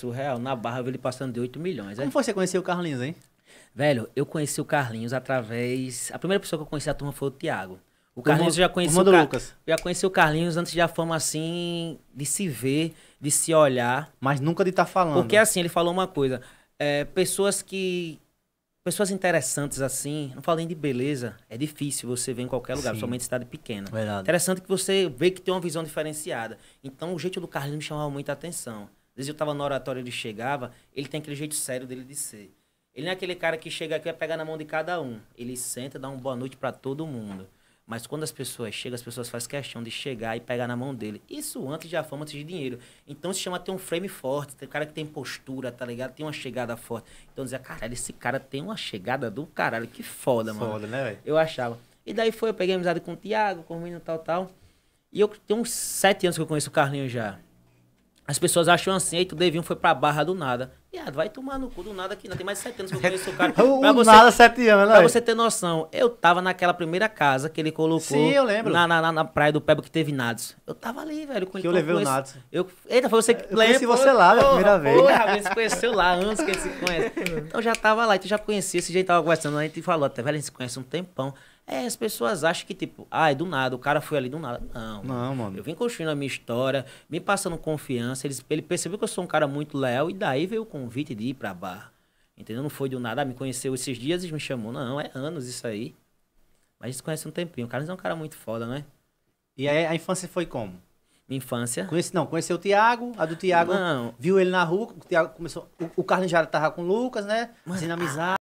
surreal. Na barra eu vi ele passando de 8 milhões. Né? Como é? foi você conhecer o Carlinhos, hein? Velho, eu conheci o Carlinhos através. A primeira pessoa que eu conheci a turma foi o Thiago. O Carlinhos eu já conheci o Car... Lucas. Eu já conheci o Carlinhos antes da fama assim de se ver, de se olhar, mas nunca de estar tá falando. Porque assim, ele falou uma coisa, é, pessoas que pessoas interessantes assim, não falem de beleza, é difícil você ver em qualquer lugar, Sim. principalmente cidade pequena. Verdade. Interessante que você vê que tem uma visão diferenciada. Então o jeito do Carlinhos me chamava muita atenção. Às vezes eu tava no oratório, ele chegava, ele tem aquele jeito sério dele de ser. Ele não é aquele cara que chega aqui e vai pegar na mão de cada um. Ele senta, dá uma boa noite para todo mundo. Mas quando as pessoas chegam, as pessoas fazem questão de chegar e pegar na mão dele. Isso antes de a fama, antes de dinheiro. Então se chama ter um frame forte, tem cara que tem postura, tá ligado? Tem uma chegada forte. Então dizia, caralho, esse cara tem uma chegada do caralho, que foda, mano. Foda, né, velho? Eu achava. E daí foi, eu peguei amizade com o Thiago, com o menino tal, tal. E eu tenho uns sete anos que eu conheço o Carlinhos já. As pessoas acham assim, eita, tu Devinho foi pra Barra do nada. Viado, vai tomar no cu do nada aqui, não tem mais sete anos que eu conheço o cara. Pra você, nada, sete anos, né? Pra você ter noção, eu tava naquela primeira casa que ele colocou. Sim, eu lembro. Na, na, na praia do Pebo que teve nados. Eu tava ali, velho. Com que eu levei o nados. Eu, eita, foi você que eu lembra. conheci você lá, a primeira vez. Porra, você conheceu lá antes que gente se conhece. Então já tava lá, tu então já conhecia, esse jeito tava conversando, a gente falou até, velho, a gente se conhece um tempão. É, as pessoas acham que, tipo, ah, é do nada, o cara foi ali do nada. Não. Não, mano. Eu vim construindo a minha história, me passando confiança. Ele, ele percebeu que eu sou um cara muito leal e daí veio o convite de ir pra barra. Entendeu? Não foi do nada, ah, me conheceu esses dias e me chamou. Não, é anos isso aí. Mas a gente conhece um tempinho. O Carlos é um cara muito foda, né? E aí a infância foi como? Minha infância. Conheci, não, conheceu o Tiago, a do Tiago. Viu ele na rua, o Tiago começou. O, o Carlos já tava com o Lucas, né? Mano, assim, amizade.